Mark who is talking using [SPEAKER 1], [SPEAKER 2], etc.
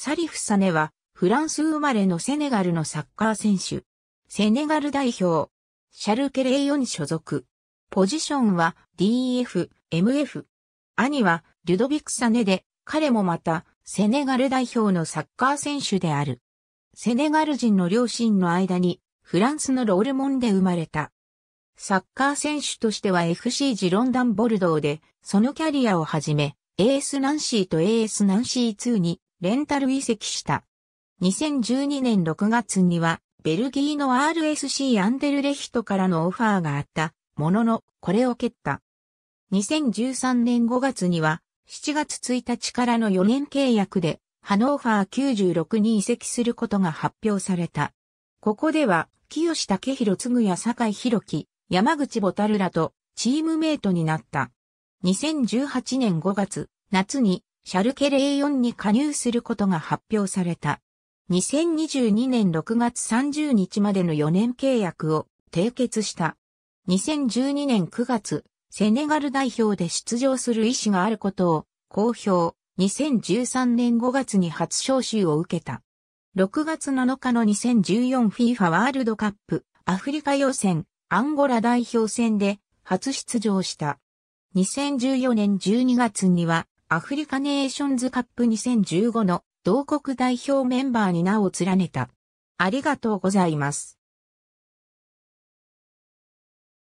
[SPEAKER 1] サリフ・サネは、フランス生まれのセネガルのサッカー選手。セネガル代表。シャルケレイヨン所属。ポジションは DF、MF。兄はリュドビク・サネで、彼もまた、セネガル代表のサッカー選手である。セネガル人の両親の間に、フランスのロールモンで生まれた。サッカー選手としては FC ジロンダンボルドーで、そのキャリアをはじめ、AS ナンシーと AS ナンシー2にレンタル移籍した。2012年6月には、ベルギーの RSC アンデルレヒトからのオファーがあった、ものの、これを蹴った。2013年5月には、7月1日からの4年契約で、ハノーファー96に移籍することが発表された。ここでは、清武弘嗣や酒井宏樹、山口ボタルらとチームメイトになった。2018年5月、夏にシャルケレイ4に加入することが発表された。2022年6月30日までの4年契約を締結した。2012年9月、セネガル代表で出場する意思があることを公表。2013年5月に初招集を受けた。6月7日の 2014FIFA ワールドカップアフリカ予選アンゴラ代表戦で初出場した。2014年12月にはアフリカネーションズカップ2015の同国代表メンバーに名を連ねた。ありがとうございます。